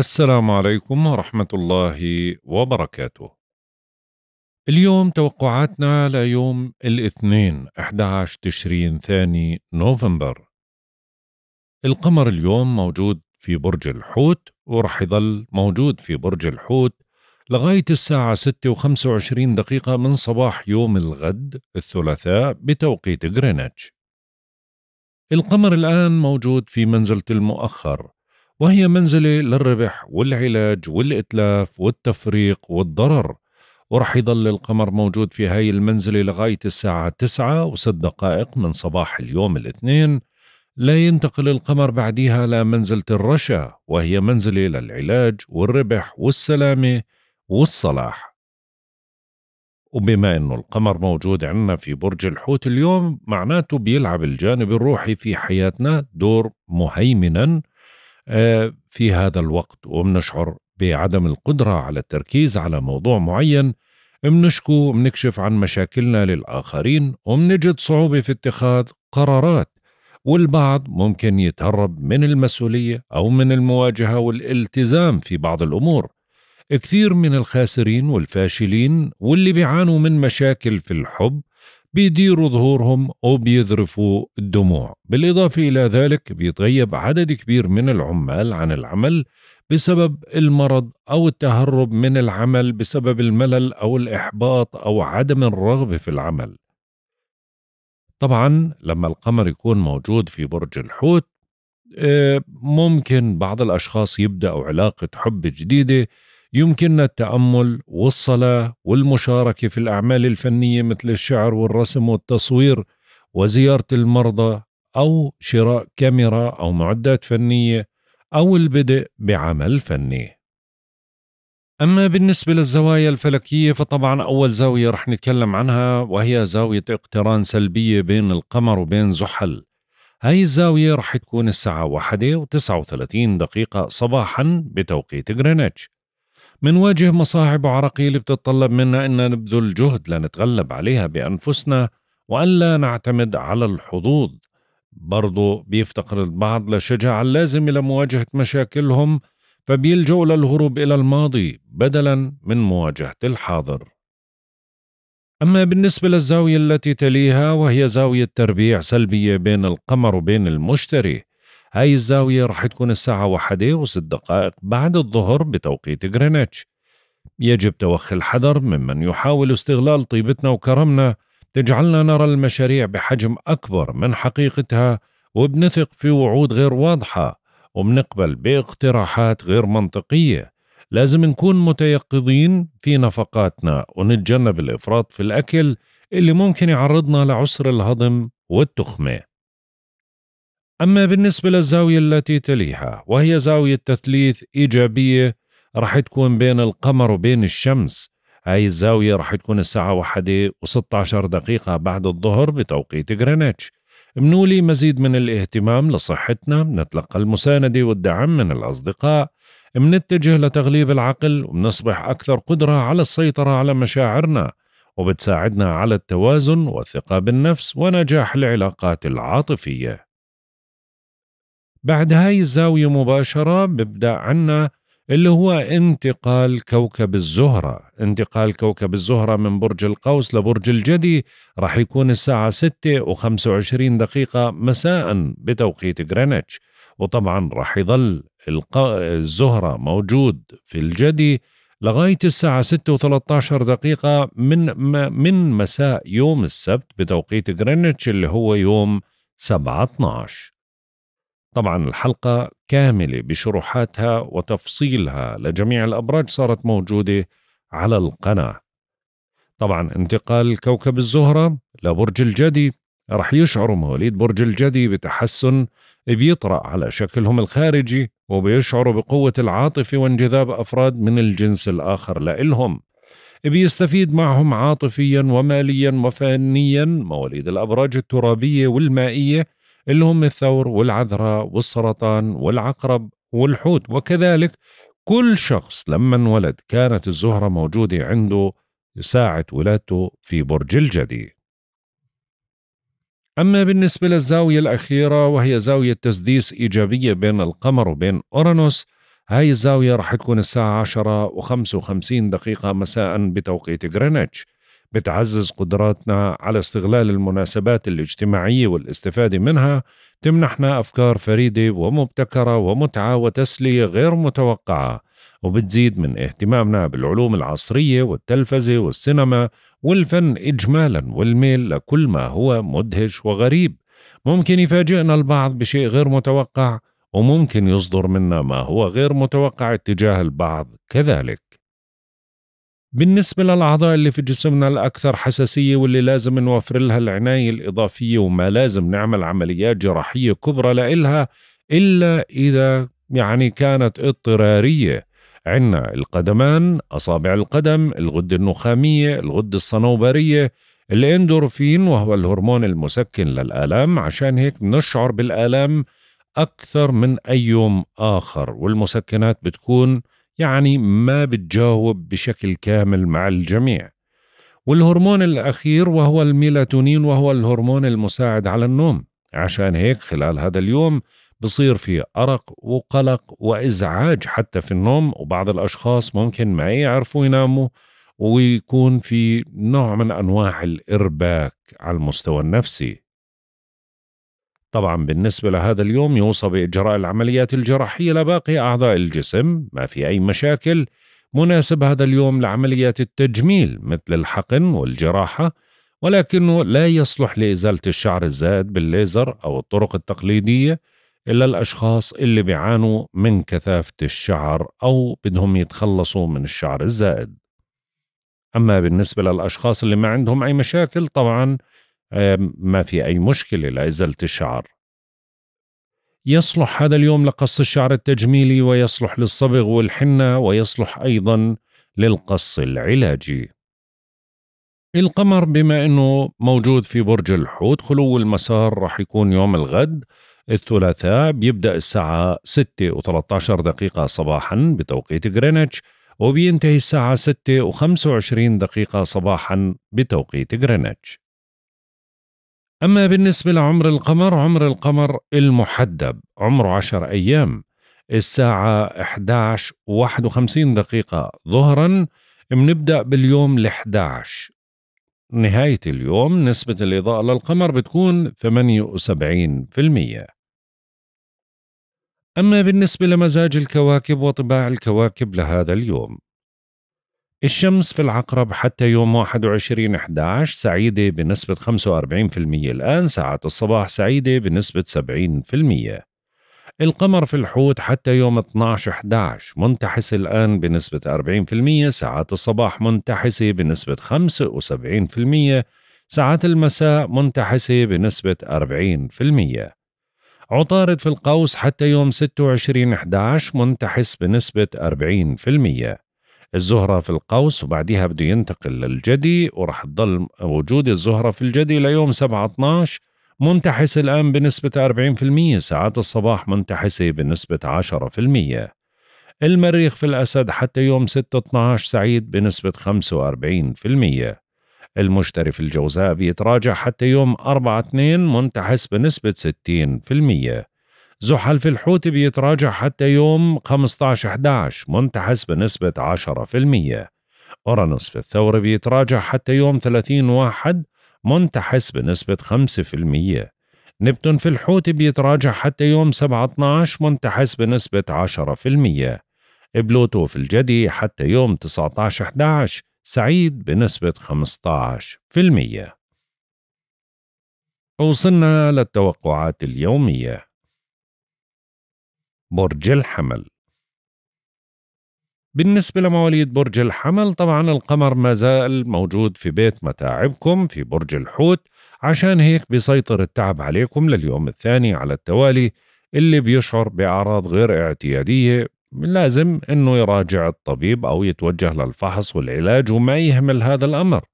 السلام عليكم ورحمة الله وبركاته. اليوم توقعاتنا ليوم الاثنين 11 تشرين ثاني نوفمبر. القمر اليوم موجود في برج الحوت ورح يظل موجود في برج الحوت لغاية الساعة 6 و25 دقيقة من صباح يوم الغد الثلاثاء بتوقيت غرينتش. القمر الآن موجود في منزلة المؤخر وهي منزلة للربح والعلاج والإتلاف والتفريق والضرر ورح يضل القمر موجود في هاي المنزلة لغاية الساعة تسعة وست دقائق من صباح اليوم الاثنين لا ينتقل القمر بعديها لمنزلة الرشا وهي منزلة للعلاج والربح والسلامة والصلاح وبما أنه القمر موجود عندنا في برج الحوت اليوم معناته بيلعب الجانب الروحي في حياتنا دور مهيمنا آه، في هذا الوقت وبنشعر بعدم القدرة على التركيز على موضوع معين منشكو منكشف عن مشاكلنا للآخرين ومنجد صعوبة في اتخاذ قرارات والبعض ممكن يتهرب من المسؤولية أو من المواجهة والالتزام في بعض الأمور كثير من الخاسرين والفاشلين واللي بيعانوا من مشاكل في الحب بيديروا ظهورهم وبيذرفوا الدموع بالإضافة إلى ذلك بيتغيب عدد كبير من العمال عن العمل بسبب المرض أو التهرب من العمل بسبب الملل أو الإحباط أو عدم الرغبة في العمل طبعا لما القمر يكون موجود في برج الحوت آه، ممكن بعض الأشخاص يبدأوا علاقة حب جديدة يمكننا التأمل والصلاة والمشاركة في الأعمال الفنية مثل الشعر والرسم والتصوير وزيارة المرضى أو شراء كاميرا أو معدات فنية أو البدء بعمل فني. أما بالنسبة للزوايا الفلكية فطبعا أول زاوية رح نتكلم عنها وهي زاوية اقتران سلبية بين القمر وبين زحل هاي الزاوية رح تكون الساعة واحدة وتسعة وثلاثين دقيقة صباحا بتوقيت غرينتش منواجه مصاعب وعراقيل بتتطلب منا أن نبذل جهد لنتغلب عليها بأنفسنا وألا نعتمد على الحظوظ برضو بيفتقر البعض للشجاعة اللازمة لمواجهة مشاكلهم فبيلجؤوا للهروب إلى الماضي بدلا من مواجهة الحاضر أما بالنسبة للزاوية التي تليها وهي زاوية تربيع سلبية بين القمر وبين المشتري هاي الزاوية رح تكون الساعة واحدة وست دقائق بعد الظهر بتوقيت غرينتش يجب توخي الحذر ممن يحاول استغلال طيبتنا وكرمنا تجعلنا نرى المشاريع بحجم أكبر من حقيقتها وبنثق في وعود غير واضحة وبنقبل باقتراحات غير منطقية لازم نكون متيقظين في نفقاتنا ونتجنب الإفراط في الأكل اللي ممكن يعرضنا لعسر الهضم والتخمه أما بالنسبة للزاوية التي تليها وهي زاوية تثليث إيجابية رح تكون بين القمر وبين الشمس هاي الزاوية رح تكون الساعة واحدة و16 دقيقة بعد الظهر بتوقيت غرينتش منولي مزيد من الاهتمام لصحتنا منتلقى المساندة والدعم من الأصدقاء منتجه لتغليب العقل ومنصبح أكثر قدرة على السيطرة على مشاعرنا وبتساعدنا على التوازن والثقة بالنفس ونجاح العلاقات العاطفية بعد هاي الزاوية مباشرة ببدأ عنا اللي هو انتقال كوكب الزهرة انتقال كوكب الزهرة من برج القوس لبرج الجدي راح يكون الساعة 6 و 25 دقيقة مساء بتوقيت غرينتش وطبعا راح يظل الزهرة موجود في الجدي لغاية الساعة 6 و13 دقيقة من من مساء يوم السبت بتوقيت غرينتش اللي هو يوم 7 12 طبعا الحلقة كاملة بشروحاتها وتفصيلها لجميع الأبراج صارت موجودة على القناة طبعا انتقال كوكب الزهرة لبرج الجدي رح يشعروا مواليد برج الجدي بتحسن بيطرأ على شكلهم الخارجي وبيشعروا بقوة العاطفة وانجذاب أفراد من الجنس الآخر لإلهم بيستفيد معهم عاطفيا وماليا وفنيا مواليد الأبراج الترابية والمائية اللي هم الثور والعذراء والسرطان والعقرب والحوت وكذلك كل شخص لما انولد كانت الزهرة موجودة عنده ساعة ولادته في برج الجدي أما بالنسبة للزاوية الأخيرة وهي زاوية تسديس إيجابية بين القمر وبين أورانوس هاي الزاوية رح تكون الساعة 10 و55 دقيقة مساء بتوقيت غرينتش بتعزز قدراتنا على استغلال المناسبات الاجتماعية والاستفادة منها تمنحنا أفكار فريدة ومبتكرة ومتعة وتسلية غير متوقعة وبتزيد من اهتمامنا بالعلوم العصرية والتلفزة والسينما والفن إجمالا والميل لكل ما هو مدهش وغريب ممكن يفاجئنا البعض بشيء غير متوقع وممكن يصدر منا ما هو غير متوقع اتجاه البعض كذلك بالنسبة للأعضاء اللي في جسمنا الأكثر حساسية واللي لازم نوفر لها العناية الإضافية وما لازم نعمل عمليات جراحية كبرى لإلها إلا إذا يعني كانت اضطرارية عنا القدمان أصابع القدم الغدة النخامية الغدة الصنوبرية الاندورفين وهو الهرمون المسكن للآلام عشان هيك نشعر بالآلام أكثر من أي يوم آخر والمسكنات بتكون يعني ما بتجاوب بشكل كامل مع الجميع والهرمون الأخير وهو الميلاتونين وهو الهرمون المساعد على النوم عشان هيك خلال هذا اليوم بصير في أرق وقلق وإزعاج حتى في النوم وبعض الأشخاص ممكن ما يعرفوا يناموا ويكون في نوع من أنواع الإرباك على المستوى النفسي طبعا بالنسبة لهذا اليوم يوصى بإجراء العمليات الجراحية لباقي أعضاء الجسم ما في أي مشاكل مناسب هذا اليوم لعمليات التجميل مثل الحقن والجراحة ولكنه لا يصلح لإزالة الشعر الزائد بالليزر أو الطرق التقليدية إلا الأشخاص اللي بيعانوا من كثافة الشعر أو بدهم يتخلصوا من الشعر الزائد أما بالنسبة للأشخاص اللي ما عندهم أي مشاكل طبعاً ما في أي مشكلة لإزالة الشعر يصلح هذا اليوم لقص الشعر التجميلي ويصلح للصبغ والحنة ويصلح أيضا للقص العلاجي القمر بما أنه موجود في برج الحوت خلو المسار رح يكون يوم الغد الثلاثاء بيبدأ الساعة 6 و13 دقيقة صباحا بتوقيت غرينتش وبينتهي الساعة 6 و25 دقيقة صباحا بتوقيت غرينتش أما بالنسبة لعمر القمر عمر القمر المحدب عمره عشر أيام الساعة 11 51 دقيقة ظهرا بنبدأ باليوم ال 11 نهاية اليوم نسبة الإضاءة للقمر بتكون 78% أما بالنسبة لمزاج الكواكب وطباع الكواكب لهذا اليوم الشمس في العقرب حتى يوم 21 11 سعيدة بنسبة 45% الآن ساعات الصباح سعيدة بنسبة 70% القمر في الحوت حتى يوم 12 11 منتحس الآن بنسبة 40% ساعات الصباح منتحسة بنسبة 75% ساعات المساء منتحسة بنسبة 40% عطارد في القوس حتى يوم 26 11 منتحس بنسبة 40% الزهره في القوس وبعديها بده ينتقل للجدي ورح تضل وجود الزهره في الجدي ليوم 7 12 منتحس الآن بنسبة 40% ساعات الصباح منتحسة بنسبة 10% المريخ في الأسد حتى يوم 6-12 سعيد بنسبة 45% المشتري في الجوزاء بيتراجع حتى يوم 4-2 منتحس بنسبة 60% زحل في الحوت بيتراجع حتى يوم 15/11 منتحس بنسبة 10% أورانوس في الثور بيتراجع حتى يوم 30 واحد منتحس بنسبة 5% نبتون في الحوت بيتراجع حتى يوم 17 منتحس بنسبة 10% بلوتو في الجدي حتى يوم 19 11 سعيد بنسبة 15% وصلنا للتوقعات اليومية برج الحمل بالنسبة لمواليد برج الحمل طبعا القمر ما زال موجود في بيت متاعبكم في برج الحوت عشان هيك بيسيطر التعب عليكم لليوم الثاني على التوالي اللي بيشعر بأعراض غير اعتيادية لازم انه يراجع الطبيب او يتوجه للفحص والعلاج وما يهمل هذا الامر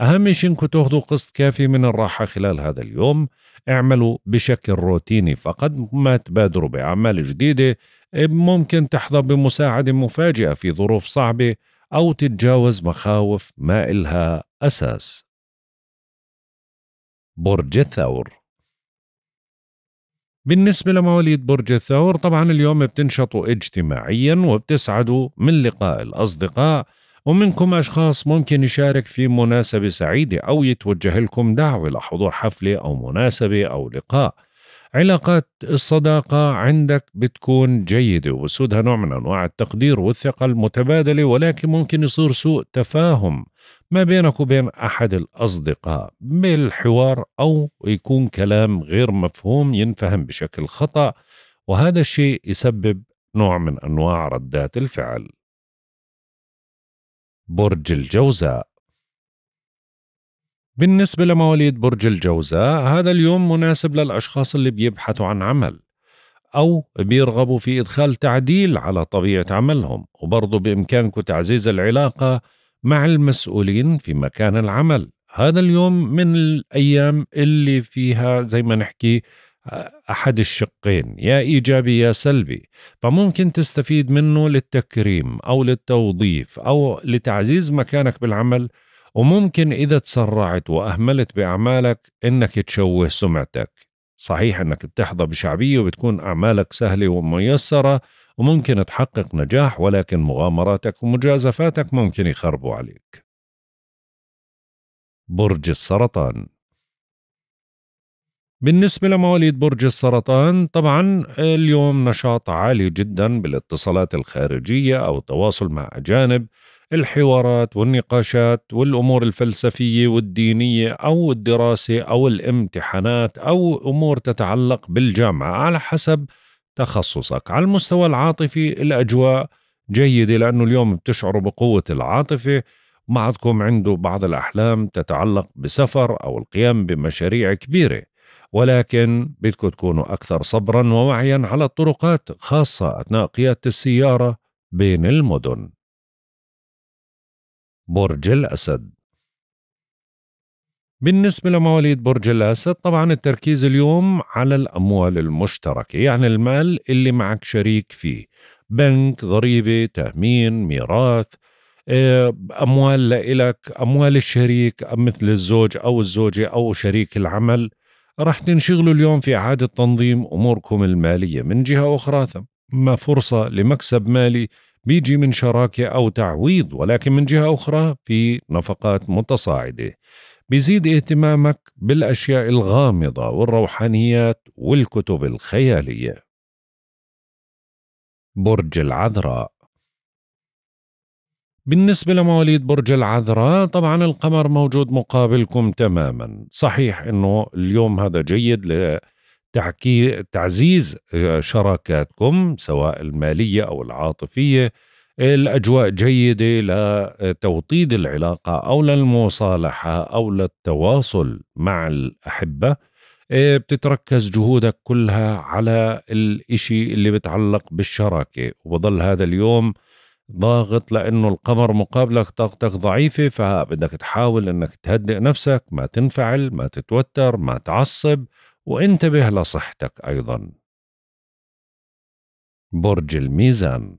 اهم شيء انكم تاخذوا قسط كافي من الراحه خلال هذا اليوم اعملوا بشكل روتيني فقط ما تبادروا بأعمال جديدة إيه، ممكن تحظى بمساعدة مفاجئة في ظروف صعبة أو تتجاوز مخاوف ما إلها أساس برج الثور بالنسبة لمواليد برج الثور طبعا اليوم بتنشطوا اجتماعيا وبتسعدوا من لقاء الأصدقاء ومنكم أشخاص ممكن يشارك في مناسبة سعيدة أو يتوجه لكم دعوة لحضور حفلة أو مناسبة أو لقاء علاقات الصداقة عندك بتكون جيدة وبسودها نوع من أنواع التقدير والثقة المتبادلة ولكن ممكن يصير سوء تفاهم ما بينك وبين أحد الأصدقاء بالحوار أو يكون كلام غير مفهوم ينفهم بشكل خطأ وهذا الشيء يسبب نوع من أنواع ردات الفعل برج الجوزاء بالنسبة لمواليد برج الجوزاء هذا اليوم مناسب للأشخاص اللي بيبحثوا عن عمل أو بيرغبوا في إدخال تعديل على طبيعة عملهم وبرضه بإمكانكم تعزيز العلاقة مع المسؤولين في مكان العمل هذا اليوم من الأيام اللي فيها زي ما نحكي احد الشقين يا ايجابي يا سلبي فممكن تستفيد منه للتكريم او للتوظيف او لتعزيز مكانك بالعمل وممكن اذا تسرعت واهملت باعمالك انك تشوه سمعتك صحيح انك بتحظى بشعبيه وبتكون اعمالك سهله وميسره وممكن تحقق نجاح ولكن مغامراتك ومجازفاتك ممكن يخربوا عليك برج السرطان بالنسبة لمواليد برج السرطان طبعا اليوم نشاط عالي جدا بالاتصالات الخارجية أو التواصل مع أجانب الحوارات والنقاشات والأمور الفلسفية والدينية أو الدراسة أو الامتحانات أو أمور تتعلق بالجامعة على حسب تخصصك على المستوى العاطفي الأجواء جيدة لأنه اليوم بتشعروا بقوة العاطفة بعضكم عنده بعض الأحلام تتعلق بسفر أو القيام بمشاريع كبيرة ولكن بدكم تكونوا أكثر صبرا ووعيا على الطرقات خاصة أثناء قيادة السيارة بين المدن برج الأسد بالنسبة لمواليد برج الأسد طبعا التركيز اليوم على الأموال المشتركة يعني المال اللي معك شريك فيه بنك ضريبة تأمين ميراث آه، أموال لإلك أموال الشريك مثل الزوج أو الزوجة أو شريك العمل راح تنشغلوا اليوم في إعادة تنظيم أموركم المالية من جهة أخرى ثم فرصة لمكسب مالي بيجي من شراكة أو تعويض ولكن من جهة أخرى في نفقات متصاعدة بيزيد اهتمامك بالأشياء الغامضة والروحانيات والكتب الخيالية برج العذراء بالنسبة لمواليد برج العذراء طبعا القمر موجود مقابلكم تماما صحيح انه اليوم هذا جيد لتعزيز تعزيز آه، شراكاتكم سواء المالية او العاطفية الأجواء جيدة لتوطيد آه، العلاقة أو للمصالحة أو للتواصل مع الأحبة آه، بتتركز جهودك كلها على الإشي اللي بتعلق بالشراكة وبضل هذا اليوم ضاغط لانه القمر مقابلك طاقتك ضعيفه فبدك تحاول انك تهدئ نفسك ما تنفعل ما تتوتر ما تعصب وانتبه لصحتك ايضا برج الميزان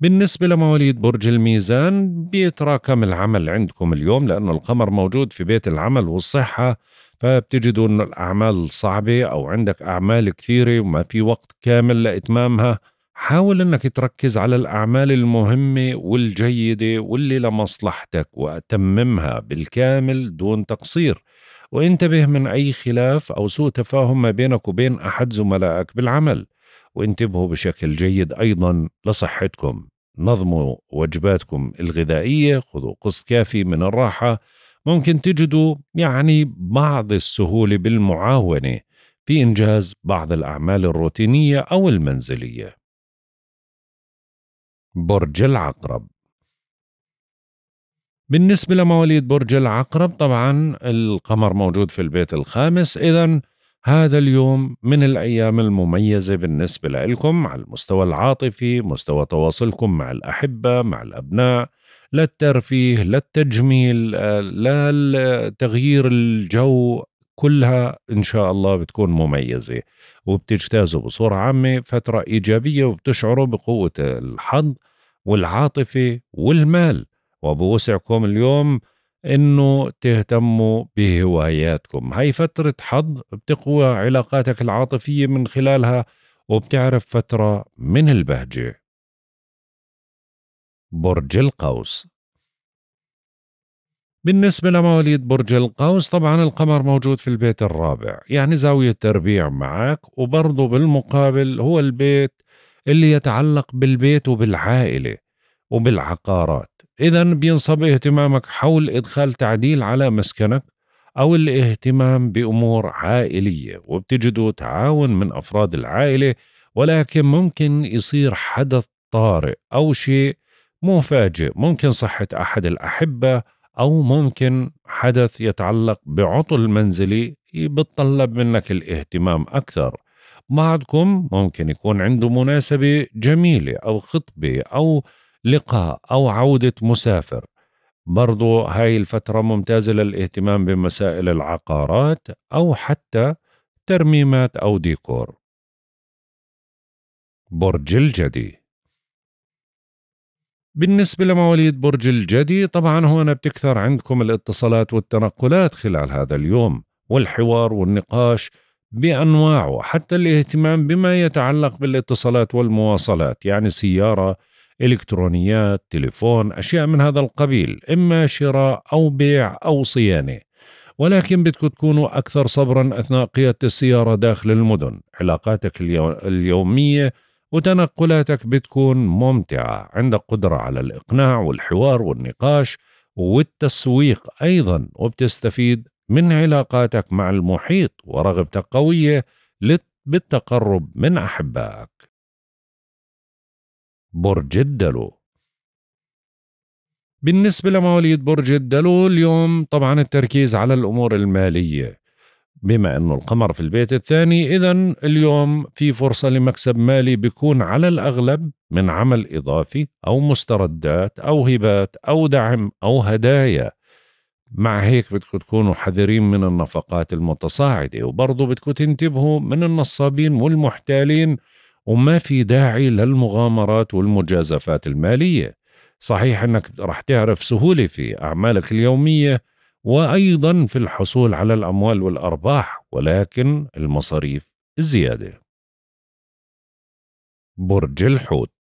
بالنسبة لمواليد برج الميزان بيتراكم العمل عندكم اليوم لأنه القمر موجود في بيت العمل والصحة فبتجدوا أنه الأعمال صعبة أو عندك أعمال كثيرة وما في وقت كامل لإتمامها حاول انك تركز على الاعمال المهمه والجيده واللي لمصلحتك وتممها بالكامل دون تقصير وانتبه من اي خلاف او سوء تفاهم ما بينك وبين احد زملائك بالعمل وانتبهوا بشكل جيد ايضا لصحتكم نظموا وجباتكم الغذائيه خذوا قسط كافي من الراحه ممكن تجدوا يعني بعض السهوله بالمعاونه في انجاز بعض الاعمال الروتينيه او المنزليه برج العقرب بالنسبة لمواليد برج العقرب طبعا القمر موجود في البيت الخامس إذا هذا اليوم من الأيام المميزة بالنسبة لكم على المستوى العاطفي مستوى تواصلكم مع الأحبة مع الأبناء للترفيه للتجميل آه، للتغيير الجو كلها إن شاء الله بتكون مميزة وبتجتازوا بصورة عامة فترة إيجابية وبتشعروا بقوة الحظ والعاطفة والمال وبوسعكم اليوم انه تهتموا بهواياتكم هاي فترة حظ بتقوى علاقاتك العاطفية من خلالها وبتعرف فترة من البهجة برج القوس بالنسبة لمواليد برج القوس طبعا القمر موجود في البيت الرابع يعني زاوية تربيع معك وبرضه بالمقابل هو البيت اللي يتعلق بالبيت وبالعائلة وبالعقارات إذا بينصب اهتمامك حول إدخال تعديل على مسكنك أو الاهتمام بأمور عائلية وبتجدوا تعاون من أفراد العائلة ولكن ممكن يصير حدث طارئ أو شيء مفاجئ ممكن صحة أحد الأحبة أو ممكن حدث يتعلق بعطل منزلي بتطلب منك الاهتمام أكثر بعضكم ممكن يكون عنده مناسبة جميلة أو خطبة أو لقاء أو عودة مسافر برضو هاي الفترة ممتازة للاهتمام بمسائل العقارات أو حتى ترميمات أو ديكور برج الجدي بالنسبة لمواليد برج الجدي طبعا هنا بتكثر عندكم الاتصالات والتنقلات خلال هذا اليوم والحوار والنقاش بأنواعه حتى الاهتمام بما يتعلق بالاتصالات والمواصلات يعني سيارة إلكترونيات تليفون أشياء من هذا القبيل إما شراء أو بيع أو صيانة ولكن بدكم تكونوا أكثر صبرا أثناء قيادة السيارة داخل المدن علاقاتك اليومية وتنقلاتك بتكون ممتعة عندك قدرة على الإقناع والحوار والنقاش والتسويق أيضا وبتستفيد من علاقاتك مع المحيط ورغبتك قوية بالتقرب من أحبائك برج الدلو بالنسبة لمواليد برج الدلو اليوم طبعا التركيز على الأمور المالية بما انه القمر في البيت الثاني اذا اليوم في فرصه لمكسب مالي بيكون على الاغلب من عمل اضافي او مستردات او هبات او دعم او هدايا مع هيك بدكم تكونوا حذرين من النفقات المتصاعدة وبرضه بدكم تنتبهوا من النصابين والمحتالين وما في داعي للمغامرات والمجازفات المالية صحيح أنك رح تعرف سهولة في أعمالك اليومية وأيضا في الحصول على الأموال والأرباح ولكن المصاريف زيادة برج الحوت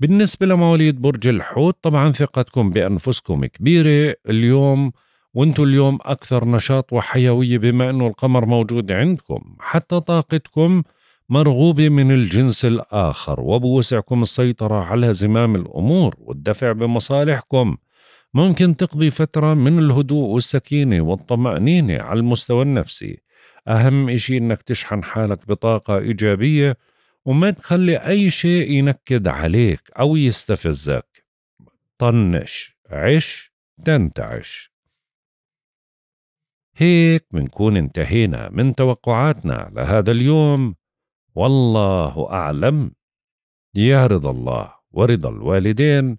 بالنسبة لمواليد برج الحوت طبعا ثقتكم بأنفسكم كبيرة اليوم وانتم اليوم أكثر نشاط وحيوية بما أنه القمر موجود عندكم حتى طاقتكم مرغوبة من الجنس الآخر وبوسعكم السيطرة على زمام الأمور والدفع بمصالحكم ممكن تقضي فترة من الهدوء والسكينة والطمأنينة على المستوى النفسي أهم إشي إنك تشحن حالك بطاقة إيجابية وما تخلي أي شيء ينكد عليك أو يستفزك طنش عش تنتعش هيك بنكون انتهينا من توقعاتنا لهذا اليوم والله أعلم يا رضا الله ورضا الوالدين